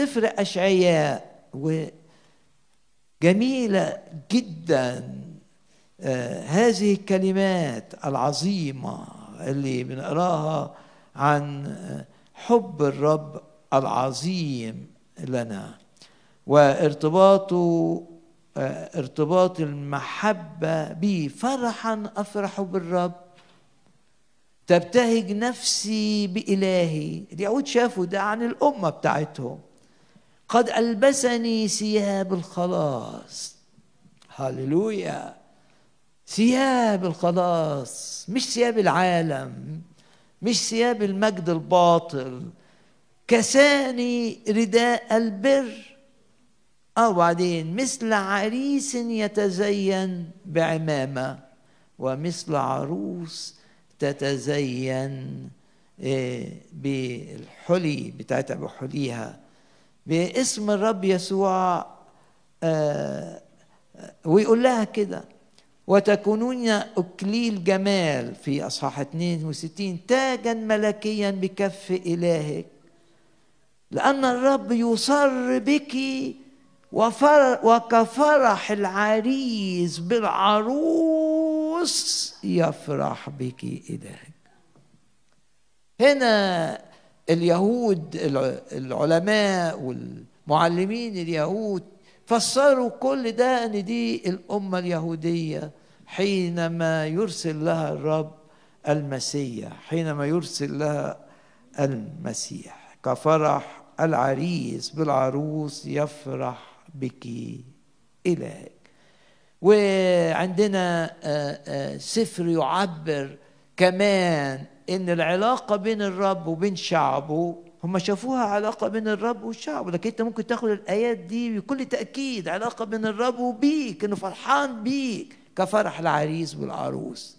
سفر أشعياء وجميلة جدا آه، هذه الكلمات العظيمة اللي بنقراها عن حب الرب العظيم لنا وارتباطه آه، ارتباط المحبة به فرحا أفرح بالرب تبتهج نفسي بإلهي اليهود شافوا ده عن الأمة بتاعتهم قد ألبسني ثياب الخلاص هللويا ثياب الخلاص مش ثياب العالم مش ثياب المجد الباطل كساني رداء البر اه وبعدين مثل عريس يتزين بعمامه ومثل عروس تتزين إيه، بالحلي بتاعتها بحليها باسم الرب يسوع آه، آه، ويقول لها كده وتكونون أكليل جمال في أصحاح 62 تاجا ملكيا بكف إلهك لأن الرب يصر بك وكفرح العريس بالعروس يفرح بك إلهك هنا اليهود العلماء والمعلمين اليهود فسروا كل ده ان دي الامه اليهوديه حينما يرسل لها الرب المسيح حينما يرسل لها المسيح كفرح العريس بالعروس يفرح بك إلهك وعندنا آه، آه، سفر يعبر كمان ان العلاقه بين الرب وبين شعبه هم شافوها علاقه بين الرب وشعبه لكن انت ممكن تاخد الايات دي بكل تاكيد علاقه بين الرب وبيك انه فرحان بيك كفرح العريس والعروس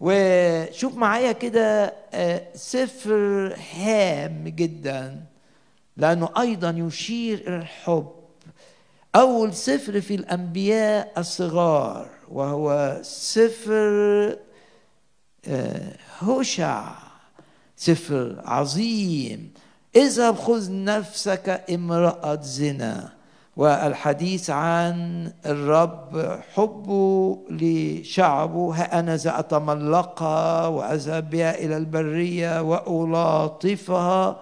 وشوف معايا كده آه، سفر هام جدا لانه ايضا يشير الى الحب اول سفر في الانبياء الصغار وهو سفر هوشع سفر عظيم اذهب خذ نفسك امرأة زنا والحديث عن الرب حبه لشعبه ها أنا أتملقها وأذهب بها إلى البرية وألاطفها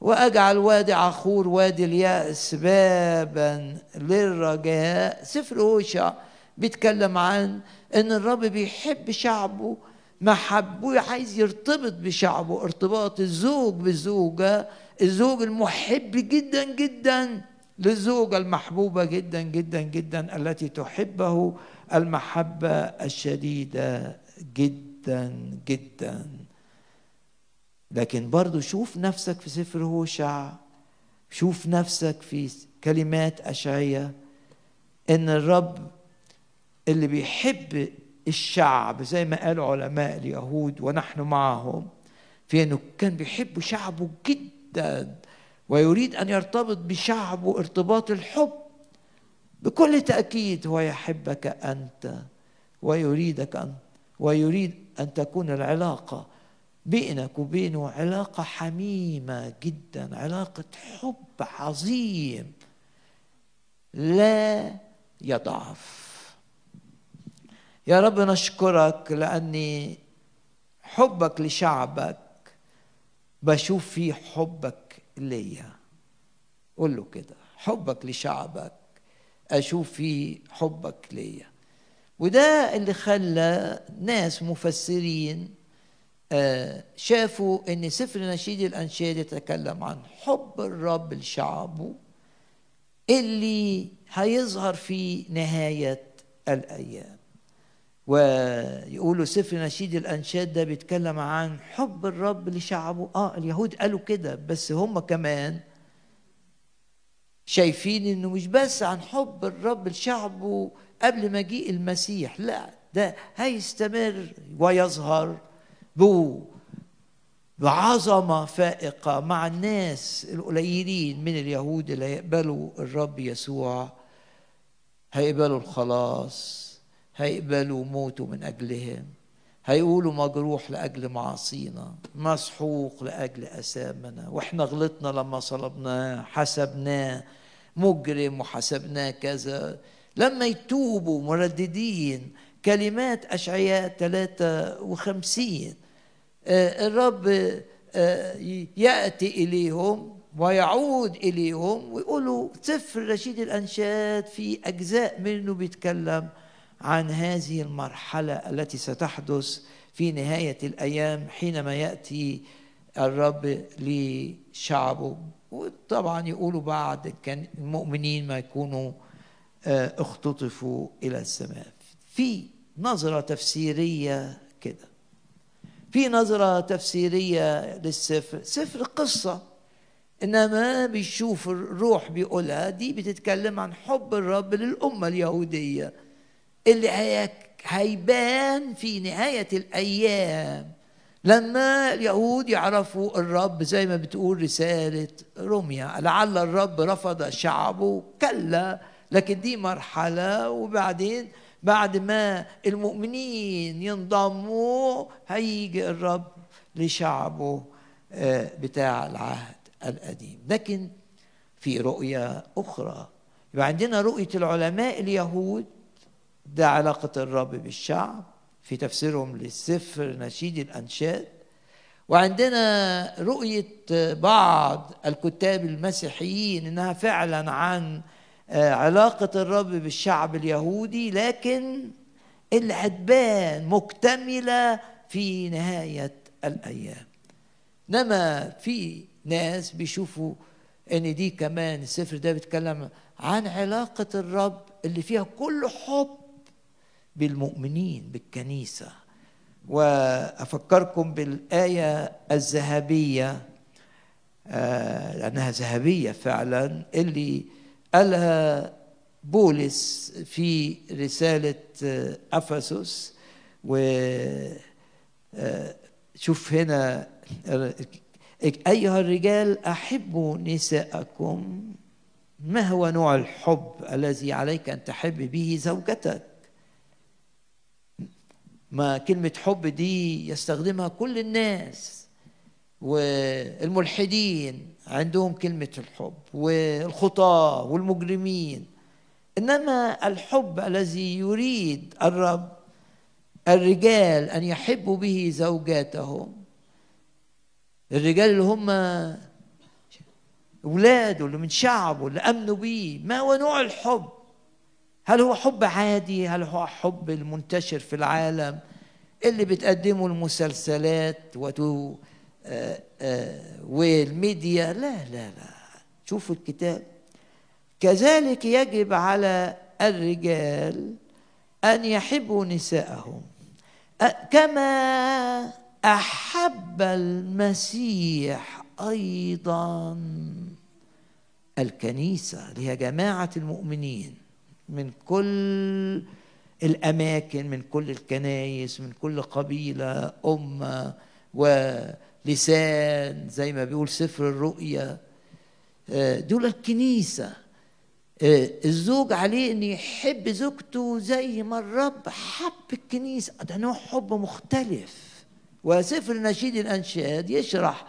وأجعل وادي عخور وادي اليأس بابا للرجاء سفر هوشع بيتكلم عن ان الرب بيحب شعبه محبوه عايز يرتبط بشعبه ارتباط الزوج بالزوجة الزوج المحب جدا جدا للزوجة المحبوبة جدا جدا جدا التي تحبه المحبة الشديدة جدا جدا لكن برضو شوف نفسك في سفر هوشع شوف نفسك في كلمات أشعية إن الرب اللي بيحب الشعب زي ما قال علماء اليهود ونحن معهم في انه كان بيحب شعبه جدا ويريد ان يرتبط بشعبه ارتباط الحب بكل تاكيد هو يحبك انت ويريدك ان ويريد ان تكون العلاقه بينك وبينه علاقه حميمه جدا علاقه حب عظيم لا يضعف يا رب نشكرك لأني حبك لشعبك بشوف فيه حبك ليا قول له كده حبك لشعبك أشوف فيه حبك ليا وده اللي خلى ناس مفسرين آه، شافوا ان سفر نشيد الانشاد يتكلم عن حب الرب لشعبه اللي هيظهر في نهايه الايام ويقولوا سفر نشيد الانشاد ده بيتكلم عن حب الرب لشعبه اه اليهود قالوا كده بس هم كمان شايفين انه مش بس عن حب الرب لشعبه قبل مجيء المسيح لا ده هيستمر ويظهر بعظمة فائقة مع الناس القليلين من اليهود اللي هيقبلوا الرب يسوع هيقبلوا الخلاص هيقبلوا موتوا من أجلهم هيقولوا مجروح لأجل معاصينا مسحوق لأجل أسامنا وإحنا غلطنا لما صلبناه حسبناه مجرم وحسبناه كذا لما يتوبوا مرددين كلمات أشعياء 53 آه، الرب آه، يأتي إليهم ويعود إليهم ويقولوا سفر رشيد الأنشاد في أجزاء منه بيتكلم عن هذه المرحله التي ستحدث في نهايه الايام حينما ياتي الرب لشعبه وطبعا يقولوا بعد كان المؤمنين ما يكونوا آه، اختطفوا الى السماء في نظره تفسيريه كده في نظره تفسيريه للسفر سفر قصه انما بيشوف الروح بيقولها دي بتتكلم عن حب الرب للامه اليهوديه اللي هيبان في نهاية الأيام لما اليهود يعرفوا الرب زي ما بتقول رسالة روميا لعل الرب رفض شعبه كلا لكن دي مرحلة وبعدين بعد ما المؤمنين ينضموا هيجي الرب لشعبه آه، بتاع العهد القديم لكن في رؤية أخرى يبقى عندنا رؤية العلماء اليهود ده علاقة الرب بالشعب في تفسيرهم للسفر نشيد الأنشاد وعندنا رؤية بعض الكتاب المسيحيين إنها فعلا عن آه، علاقة الرب بالشعب اليهودي لكن اللي مكتملة في نهاية الأيام إنما في ناس بيشوفوا إن دي كمان السفر ده بيتكلم عن علاقة الرب اللي فيها كل حب بالمؤمنين بالكنيسة وأفكركم بالآية الذهبية آه، لأنها ذهبية فعلا اللي قالها بولس في رسالة آه، أفسس و آه، شوف هنا أيها الرجال أحبوا نساءكم ما هو نوع الحب الذي عليك أن تحب به زوجتك ما كلمة حب دي يستخدمها كل الناس والملحدين عندهم كلمة الحب والخطاة والمجرمين إنما الحب الذي يريد الرب الرجال أن يحبوا به زوجاتهم الرجال اللي هم ولاده اللي من شعبه اللي امنوا بيه ما هو نوع الحب هل هو حب عادي هل هو حب المنتشر في العالم اللي بتقدمه المسلسلات وتو آه، آه، والميديا لا لا لا شوفوا الكتاب كذلك يجب على الرجال أن يحبوا نساءهم كما أحب المسيح أيضا الكنيسة هي جماعة المؤمنين من كل الأماكن من كل الكنايس من كل قبيلة أمة ولسان زي ما بيقول سفر الرؤيا آه، دول الكنيسة آه، الزوج عليه أن يحب زوجته زي ما الرب حب الكنيسة ده نوع حب مختلف وسفر نشيد الأنشاد يشرح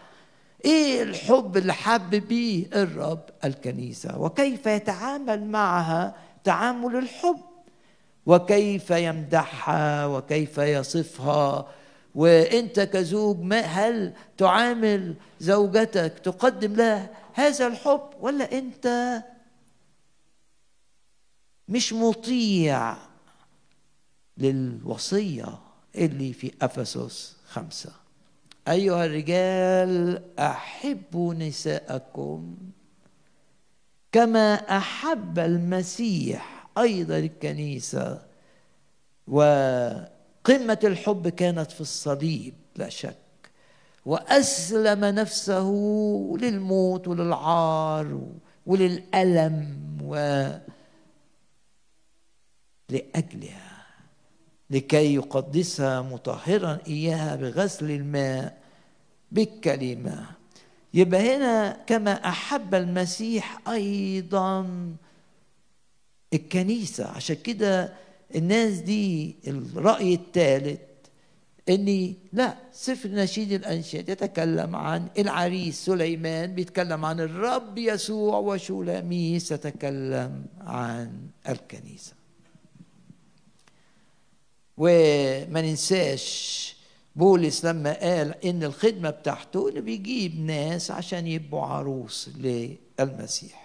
ايه الحب اللي حب بيه الرب الكنيسه وكيف يتعامل معها تعامل الحب وكيف يمدحها وكيف يصفها وانت كزوج ما هل تعامل زوجتك تقدم لها هذا الحب ولا انت مش مطيع للوصيه اللي في افسس خمسه ايها الرجال احبوا نساءكم كما احب المسيح ايضا الكنيسه وقمه الحب كانت في الصليب لا شك واسلم نفسه للموت وللعار وللالم و لاجلها لكي يقدسها مطهرا اياها بغسل الماء بالكلمه يبقى هنا كما احب المسيح ايضا الكنيسه عشان كده الناس دي الراي الثالث اني لا سفر نشيد الانشاد يتكلم عن العريس سليمان بيتكلم عن الرب يسوع وشولاميس تتكلم عن الكنيسه وما ننساش بولس لما قال ان الخدمه بتاعته اللي بيجيب ناس عشان يبقوا عروس للمسيح